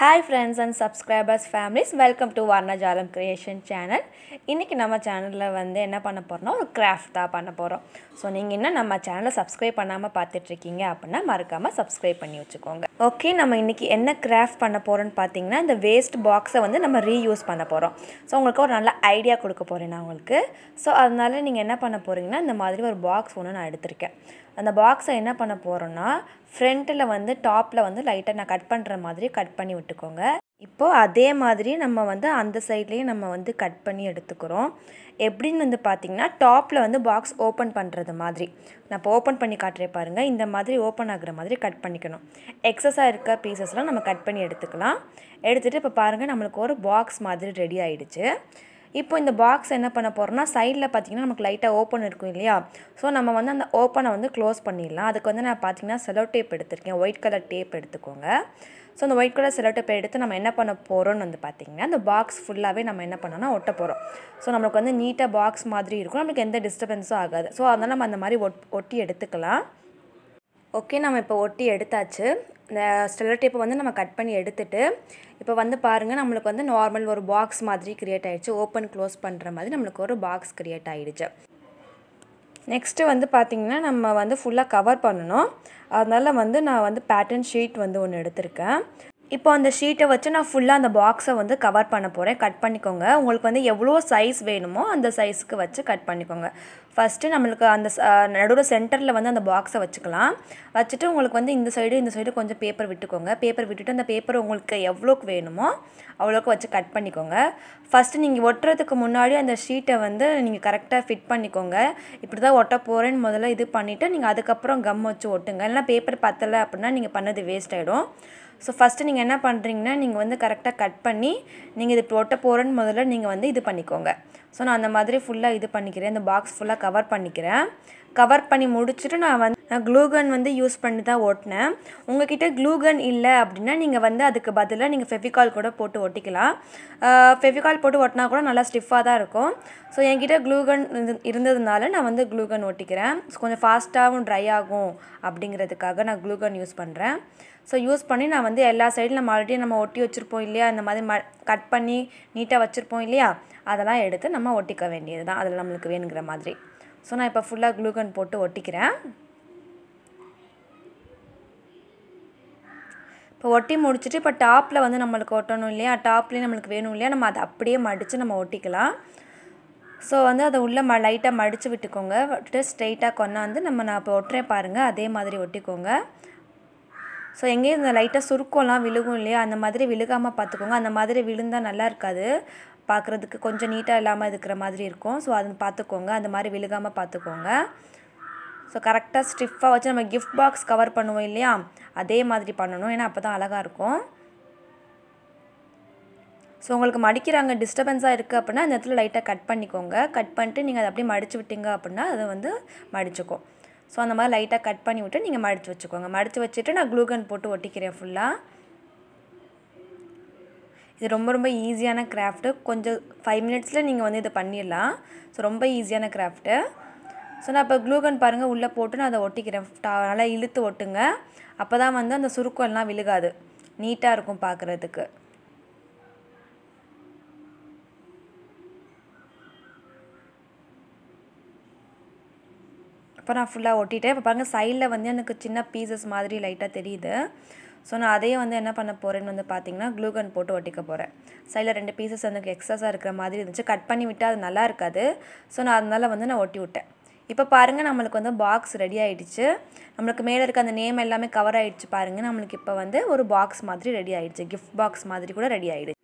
hi friends and subscribers families welcome to Varnajalam creation channel இன்றைக்கி நம்ம சேனலில் வந்து என்ன பண்ண போகிறோன்னா ஒரு கிராஃப்ட் தான் பண்ண போகிறோம் ஸோ நீங்கள் இன்னும் நம்ம சேனலை சப்ஸ்கிரைப் பண்ணாமல் பார்த்துட்ருக்கீங்க அப்படின்னா மறக்காமல் சப்ஸ்கிரைப் பண்ணி வச்சுக்கோங்க ஓகே நம்ம இன்றைக்கி என்ன கிராஃப்ட் பண்ண போகிறோன்னு பார்த்தீங்கன்னா இந்த வேஸ்ட் பாக்ஸை வந்து நம்ம ரீயூஸ் பண்ண போகிறோம் ஸோ உங்களுக்கு ஒரு நல்ல ஐடியா கொடுக்க போகிறேன் நான் உங்களுக்கு ஸோ அதனால் நீங்கள் என்ன பண்ண போகிறீங்கன்னா இந்த மாதிரி ஒரு பாக்ஸ் ஒன்று நான் எடுத்திருக்கேன் அந்த பாக்ஸை என்ன பண்ண போகிறோன்னா ஃப்ரண்ட்டில் வந்து டாப்பில் வந்து லைட்டாக நான் கட் பண்ணுற மாதிரி கட் பண்ணி விட்டுக்கோங்க இப்போது அதே மாதிரி நம்ம வந்து அந்த சைட்லேயும் நம்ம வந்து கட் பண்ணி எடுத்துக்கிறோம் எப்படின்னு வந்து பார்த்திங்கன்னா டாப்பில் வந்து பாக்ஸ் ஓப்பன் பண்ணுறது மாதிரி நான் இப்போ ஓப்பன் பண்ணி காட்டுறேன் பாருங்கள் இந்த மாதிரி ஓப்பன் ஆகிற மாதிரி கட் பண்ணிக்கணும் எக்ஸஸாக இருக்க பீசஸ்லாம் நம்ம கட் பண்ணி எடுத்துக்கலாம் எடுத்துகிட்டு இப்போ பாருங்கள் நம்மளுக்கு ஒரு பாக்ஸ் மாதிரி ரெடி ஆகிடுச்சு இப்போ இந்த பாக்ஸ் என்ன பண்ண போகிறோம்னா சைடில் பார்த்திங்கன்னா நமக்கு லைட்டாக ஓப்பன் இருக்கும் இல்லையா ஸோ நம்ம வந்து அந்த ஓப்பனை வந்து க்ளோஸ் பண்ணிடலாம் அதுக்கு வந்து நான் பார்த்திங்கன்னா செலோ டேப் எடுத்திருக்கேன் ஒயிட் கலர் டேப் எடுத்துக்கோங்க ஸோ அந்த ஒயிட் கலர் செலோ டேப் எடுத்து நம்ம என்ன பண்ண போகிறோம்னு வந்து பார்த்திங்கன்னா அந்த பாக்ஸ் ஃபுல்லாகவே நம்ம என்ன பண்ணோம்னா ஒட்ட போகிறோம் ஸோ நம்மளுக்கு வந்து நீட்டாக பாக்ஸ் மாதிரி இருக்கும் நம்மளுக்கு எந்த டிஸ்டர்பன்ஸும் ஆகாது ஸோ அதனால் நம்ம அந்த மாதிரி ஒட் ஒட்டி எடுத்துக்கலாம் ஓகே நம்ம இப்போ ஒட்டி எடுத்தாச்சு இந்த ஸ்டெல்லர் டேப்பை வந்து நம்ம கட் பண்ணி எடுத்துட்டு இப்போ வந்து பாருங்கள் நம்மளுக்கு வந்து நார்மல் ஒரு பாக்ஸ் மாதிரி க்ரியேட் ஆகிடுச்சு ஓப்பன் க்ளோஸ் பண்ணுற மாதிரி நம்மளுக்கு ஒரு பாக்ஸ் க்ரியேட் ஆகிடுச்சு நெக்ஸ்ட்டு வந்து பார்த்திங்கன்னா நம்ம வந்து ஃபுல்லாக கவர் பண்ணணும் அதனால் வந்து நான் வந்து பேட்டர்ன் ஷீட் வந்து ஒன்று எடுத்திருக்கேன் இப்போ அந்த ஷீட்டை வச்சு நான் ஃபுல்லாக அந்த பாக்ஸை வந்து கவர் பண்ண போகிறேன் கட் பண்ணிக்கோங்க உங்களுக்கு வந்து எவ்வளோ சைஸ் வேணுமோ அந்த சைஸுக்கு வச்சு கட் பண்ணிக்கோங்க ஃபஸ்ட்டு நம்மளுக்கு அந்த நடுவில் சென்டரில் வந்து அந்த பாக்ஸை வச்சுக்கலாம் வச்சுட்டு உங்களுக்கு வந்து இந்த சைடு இந்த சைடு கொஞ்சம் பேப்பர் விட்டுக்கோங்க பேப்பர் விட்டுட்டு அந்த பேப்பர் உங்களுக்கு எவ்வளோக்கு வேணுமோ அவ்வளோக்கு வச்சு கட் பண்ணிக்கோங்க ஃபஸ்ட்டு நீங்கள் ஒட்டுறதுக்கு முன்னாடி அந்த ஷீட்டை வந்து நீங்கள் கரெக்டாக ஃபிட் பண்ணிக்கோங்க இப்படி தான் ஒட்ட போகிறேன்னு முதல்ல இது பண்ணிவிட்டு நீங்கள் அதுக்கப்புறம் கம் வச்சு ஒட்டுங்க இல்லைனா பேப்பர் பத்தலை அப்படின்னா நீங்கள் பண்ணது வேஸ்ட் ஆகிடும் ஸோ ஃபஸ்ட்டு நீங்கள் என்ன பண்ணுறீங்கன்னா நீங்கள் வந்து கரெக்டாக கட் பண்ணி நீங்கள் இது ஒட்ட போகிறேன்னு முதல்ல நீங்கள் வந்து இது பண்ணிக்கோங்க ஸோ நான் அந்த மாதிரி ஃபுல்லாக இது பண்ணிக்கிறேன் இந்த பாக்ஸ் ஃபுல்லாக கவர் பண்ணிக்கிறேன் கவர் பண்ணி முடிச்சுட்டு நான் வந்து நான் க்ளூகன் வந்து யூஸ் பண்ணி தான் ஓட்டினேன் உங்ககிட்ட க்ளூகன் இல்லை அப்படின்னா நீங்கள் வந்து அதுக்கு பதிலாக நீங்கள் ஃபெவிகால் கூட போட்டு ஒட்டிக்கலாம் ஃபெவிகால் போட்டு ஒட்டினா கூட நல்லா ஸ்டிஃபாக தான் இருக்கும் ஸோ என்கிட்ட க்ளூகன் இருந்ததுனால நான் வந்து க்ளூகன் ஒட்டிக்கிறேன் கொஞ்சம் ஃபாஸ்ட்டாகவும் ட்ரை ஆகும் அப்படிங்கிறதுக்காக நான் க்ளூகன் யூஸ் பண்ணுறேன் ஸோ யூஸ் பண்ணி நான் வந்து எல்லா சைடும் நம்ம ஆல்ரெடி நம்ம ஒட்டி வச்சுருப்போம் இல்லையா இந்த மாதிரி ம கட் பண்ணி நீட்டாக வச்சுருப்போம் இல்லையா அதெல்லாம் எடுத்து நம்ம ஒட்டிக்க வேண்டியது தான் அதில் நம்மளுக்கு வேணுங்கிற மாதிரி ஸோ நான் இப்போ ஃபுல்லாக குளுக்கன் போட்டு ஒட்டிக்கிறேன் இப்போ ஒட்டி முடிச்சுட்டு இப்போ டாப்பில் வந்து நம்மளுக்கு ஒட்டணும் இல்லையா டாப்லேயும் நம்மளுக்கு வேணும் இல்லையா நம்ம அதை அப்படியே மடித்து நம்ம ஒட்டிக்கலாம் ஸோ வந்து அதை உள்ளே ம லைட்டாக மடித்து விட்டுக்கோங்க விட்டுட்டு ஸ்ட்ரெயிட்டாக கொண்டாந்து நம்ம நான் இப்போ ஒட்டுறேன் பாருங்கள் அதே மாதிரி ஒட்டிக்கோங்க ஸோ எங்கேயும் இந்த லைட்டாக சுருக்கம்லாம் விழுகும் இல்லையா அந்த மாதிரி விழுகாமல் பார்த்துக்கோங்க அந்த மாதிரி விழுந்தால் நல்லா இருக்காது பார்க்குறதுக்கு கொஞ்சம் நீட்டாக இல்லாமல் இருக்கிற மாதிரி இருக்கும் ஸோ அது பார்த்துக்கோங்க அந்த மாதிரி விழுகாமல் பார்த்துக்கோங்க ஸோ கரெக்டாக ஸ்டிஃபாக வச்சு நம்ம கிஃப்ட் பாக்ஸ் கவர் பண்ணுவோம் இல்லையா அதே மாதிரி பண்ணணும் ஏன்னா அப்போ தான் அழகாக இருக்கும் ஸோ உங்களுக்கு மடிக்கிறாங்க டிஸ்டர்பன்ஸாக இருக்குது அப்படின்னா அந்த இடத்துல லைட்டாக கட் பண்ணிக்கோங்க கட் பண்ணிட்டு நீங்கள் அதை அப்படியே மடித்து விட்டீங்க அப்படின்னா அது வந்து மடிச்சுக்கும் ஸோ அந்த மாதிரி லைட்டாக கட் பண்ணி விட்டு நீங்கள் மடித்து வச்சுக்கோங்க மடித்து வச்சுட்டு நான் க்ளூகன் போட்டு ஒட்டிக்கிறேன் ஃபுல்லாக இது ரொம்ப ரொம்ப ஈஸியான கிராஃப்ட்டு கொஞ்சம் ஃபைவ் மினிட்ஸில் நீங்கள் வந்து இதை பண்ணிடலாம் ஸோ ரொம்ப ஈஸியான கிராஃப்ட்டு ஸோ நான் இப்போ க்ளூகன் பாருங்கள் உள்ளே போட்டு நான் அதை ஒட்டிக்கிறேன் நல்லா இழுத்து ஒட்டுங்க அப்போ தான் வந்து அந்த சுருக்கம் எல்லாம் விழுகாது நீட்டாக இருக்கும் பார்க்குறதுக்கு இப்போ நான் ஃபுல்லாக ஒட்டிட்டேன் இப்போ பாருங்கள் சைடில் வந்து எனக்கு சின்ன பீசஸ் மாதிரி லைட்டாக தெரியுது ஸோ நான் அதையே வந்து என்ன பண்ண போகிறேன்னு வந்து பார்த்தீங்கன்னா க்ளூகன் போட்டு ஒட்டிக்க போகிறேன் சைடில் ரெண்டு பீசஸ் எனக்கு எக்ஸஸாக இருக்கிற மாதிரி இருந்துச்சு கட் பண்ணி விட்டால் அது நல்லா இருக்காது ஸோ நான் அதனால் வந்து நான் ஒட்டி விட்டேன் இப்போ பாருங்கள் நம்மளுக்கு வந்து பாக்ஸ் ரெடி ஆகிடுச்சு நம்மளுக்கு மேலே இருக்க அந்த நேம் எல்லாமே கவர் ஆகிடுச்சு பாருங்கள் நம்மளுக்கு இப்போ வந்து ஒரு பாக்ஸ் மாதிரி ரெடி ஆகிடுச்சு கிஃப்ட் பாக்ஸ் மாதிரி கூட ரெடி ஆகிடுச்சு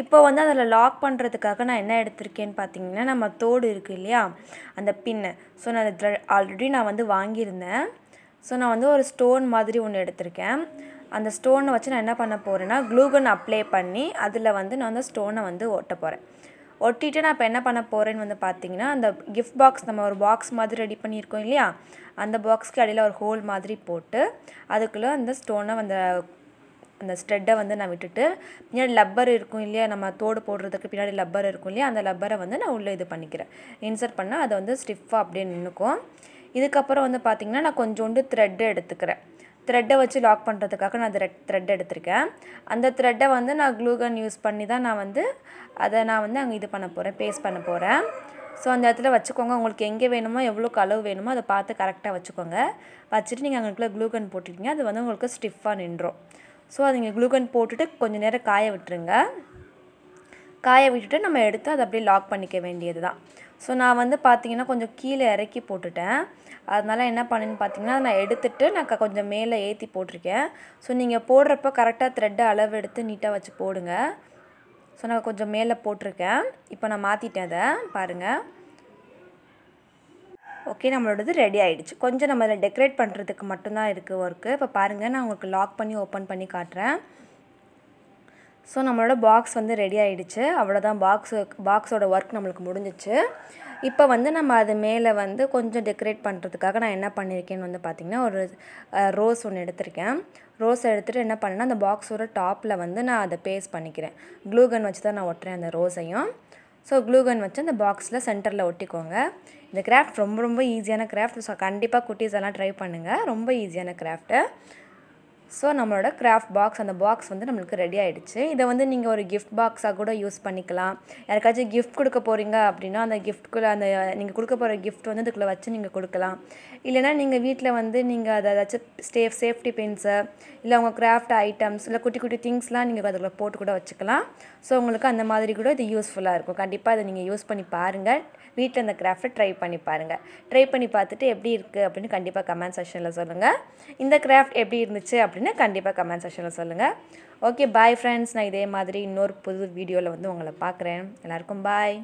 இப்போ வந்து அதில் லாக் பண்ணுறதுக்காக நான் என்ன எடுத்திருக்கேன்னு பார்த்தீங்கன்னா நம்ம தோடு இருக்குது இல்லையா அந்த பின்னு ஸோ நான் ஆல்ரெடி நான் வந்து வாங்கியிருந்தேன் ஸோ நான் வந்து ஒரு ஸ்டோன் மாதிரி ஒன்று எடுத்திருக்கேன் அந்த ஸ்டோனை வச்சு நான் என்ன பண்ண போகிறேன்னா க்ளூகன் அப்ளை பண்ணி அதில் வந்து நான் அந்த ஸ்டோனை வந்து ஒட்ட போகிறேன் ஒட்டிட்டு நான் இப்போ என்ன பண்ண போகிறேன்னு வந்து பார்த்தீங்கன்னா அந்த கிஃப்ட் பாக்ஸ் நம்ம ஒரு பாக்ஸ் மாதிரி ரெடி பண்ணியிருக்கோம் இல்லையா அந்த பாக்ஸ்க்கு அடியில் ஒரு ஹோல் மாதிரி போட்டு அதுக்குள்ளே அந்த ஸ்டோனை அந்த அந்த ஸ்ட்ரெட்டை வந்து நான் விட்டுட்டு பின்னாடி லப்பர் இருக்கும் இல்லையா நம்ம தோடு போடுறதுக்கு பின்னாடி லப்பர் இருக்கும் இல்லையா அந்த லப்பரை வந்து நான் உள்ளே இது பண்ணிக்கிறேன் இன்சர்ட் பண்ணால் அதை வந்து ஸ்டிஃபாக அப்படியே நின்றுக்கும் இதுக்கப்புறம் வந்து பார்த்திங்கன்னா நான் கொஞ்சோண்டு த்ரெட்டு எடுத்துக்கிறேன் த்ரெட்டை வச்சு லாக் பண்ணுறதுக்காக நான் த்ரெட் த்ரெட் எடுத்திருக்கேன் அந்த த்ரெட்டை வந்து நான் க்ளூகன் யூஸ் பண்ணி தான் நான் வந்து அதை நான் வந்து அங்கே இது பண்ண போகிறேன் பேஸ்ட் பண்ண போகிறேன் ஸோ அந்த இடத்துல வச்சுக்கோங்க உங்களுக்கு எங்கே வேணுமோ எவ்வளோக்கு அளவு வேணுமோ அதை பார்த்து கரெக்டாக வச்சுக்கோங்க வச்சுட்டு நீங்கள் அங்கேக்குள்ளே க்ளூகன் போட்டுருக்கீங்க அது வந்து உங்களுக்கு ஸ்டிஃபாக நின்றோம் ஸோ அது நீங்கள் க்ளூகன் போட்டுட்டு கொஞ்சம் நேரம் காய விட்டுருங்க காய விட்டுட்டு நம்ம எடுத்து அதை அப்படியே லாக் பண்ணிக்க வேண்டியது தான் ஸோ நான் வந்து பார்த்தீங்கன்னா கொஞ்சம் கீழே இறக்கி போட்டுட்டேன் அதனால் என்ன பண்ணேன்னு பார்த்தீங்கன்னா நான் எடுத்துகிட்டு நான் கொஞ்சம் மேலே ஏற்றி போட்டிருக்கேன் ஸோ நீங்கள் போடுறப்ப கரெக்டாக த்ரெட்டை அளவு எடுத்து நீட்டாக வச்சு போடுங்க ஸோ நான் கொஞ்சம் மேலே போட்டிருக்கேன் இப்போ நான் மாற்றிட்டேன் அதை பாருங்கள் ஓகே நம்மளோடது ரெடி ஆகிடுச்சு கொஞ்சம் நம்ம இதில் டெக்கரேட் பண்ணுறதுக்கு மட்டும்தான் இருக்குது ஒர்க்கு இப்போ பாருங்கள் நான் உங்களுக்கு லாக் பண்ணி ஓப்பன் பண்ணி காட்டுறேன் ஸோ நம்மளோட பாக்ஸ் வந்து ரெடி ஆகிடுச்சு அவ்வளோதான் பாக்ஸு பாக்ஸோட ஒர்க் நம்மளுக்கு முடிஞ்சிச்சு இப்போ வந்து நம்ம அது மேலே வந்து கொஞ்சம் டெக்கரேட் பண்ணுறதுக்காக நான் என்ன பண்ணியிருக்கேன்னு வந்து பார்த்திங்கன்னா ஒரு ரோஸ் ஒன்று எடுத்திருக்கேன் ரோஸ் எடுத்துகிட்டு என்ன பண்ணேன்னா அந்த பாக்ஸோட டாப்பில் வந்து நான் அதை பேஸ்ட் பண்ணிக்கிறேன் க்ளூகன் வச்சு தான் நான் ஒட்டுறேன் அந்த ரோஸையும் ஸோ க்ளூகன் வச்சு அந்த பாக்ஸில் சென்டரில் ஒட்டிக்கோங்க இந்த கிராஃப்ட் ரொம்ப ரொம்ப ஈஸியான கிராஃப்ட் ஸோ கண்டிப்பாக குட்டீஸ் எல்லாம் ட்ரை பண்ணுங்கள் ரொம்ப ஈஸியான கிராஃப்ட்டு ஸோ நம்மளோட கிராஃப்ட் பாக்ஸ் அந்த பாக்ஸ் வந்து நம்மளுக்கு ரெடி ஆகிடுச்சு இதை வந்து நீங்கள் ஒரு கிஃப்ட் பாக்ஸாக கூட யூஸ் பண்ணிக்கலாம் யாருக்காச்சும் கிஃப்ட் கொடுக்க போகிறீங்க அப்படின்னா அந்த கிஃப்ட்குள்ளே அந்த நீங்கள் கொடுக்க போகிற கிஃப்ட் வந்து அதுக்குள்ளே வச்சு நீங்கள் கொடுக்கலாம் இல்லைனா நீங்கள் வீட்டில் வந்து நீங்கள் அதை ஏதாச்சும் ஸ்டே சேஃப்டி பின்ஸு இல்லை உங்கள் கிராஃப்ட் ஐட்டம்ஸ் இல்லை குட்டி குட்டி திங்ஸ்லாம் நீங்கள் அதில் போட்டு கூட வச்சுக்கலாம் ஸோ உங்களுக்கு அந்த மாதிரி கூட இது யூஸ்ஃபுல்லாக இருக்கும் கண்டிப்பாக அதை நீங்கள் யூஸ் பண்ணி பாருங்கள் வீட்டில் இந்த கிராஃப்டை ட்ரை பண்ணி பாருங்கள் ட்ரை பண்ணி பார்த்துட்டு எப்படி இருக்குது அப்படின்னு கண்டிப்பாக கமெண்ட் செக்ஷனில் சொல்லுங்கள் இந்த கிராஃப்ட் எப்படி இருந்துச்சு அப்படின்னு கண்டிப்பாக கமெண்ட் செக்ஷனில் சொல்லுங்கள் ஓகே பாய் ஃப்ரெண்ட்ஸ் நான் இதே மாதிரி இன்னொரு புது வீடியோவில் வந்து உங்களை பார்க்குறேன் எல்லாருக்கும் பாய்